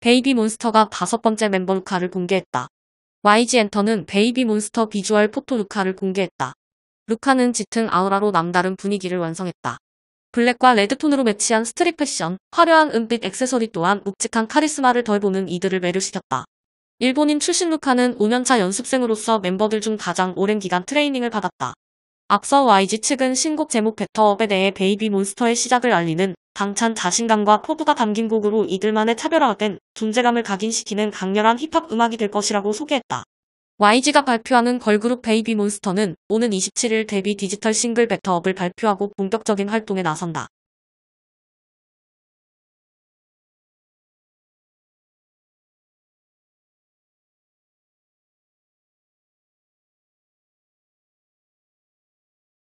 베이비몬스터가 다섯 번째 멤버 루카를 공개했다. YG 엔터는 베이비몬스터 비주얼 포토 루카를 공개했다. 루카는 짙은 아우라로 남다른 분위기를 완성했다. 블랙과 레드톤으로 매치한 스트릿 패션, 화려한 은빛 액세서리 또한 묵직한 카리스마를 덜보는 이들을 매료시켰다. 일본인 출신 루카는 5년차 연습생으로서 멤버들 중 가장 오랜 기간 트레이닝을 받았다. 앞서 YG 측은 신곡 제목 배터업에 대해 베이비 몬스터의 시작을 알리는 방찬 자신감과 포부가 담긴 곡으로 이들만의 차별화된 존재감을 각인시키는 강렬한 힙합 음악이 될 것이라고 소개했다. YG가 발표하는 걸그룹 베이비 몬스터는 오는 27일 데뷔 디지털 싱글 배터업을 발표하고 본격적인 활동에 나선다.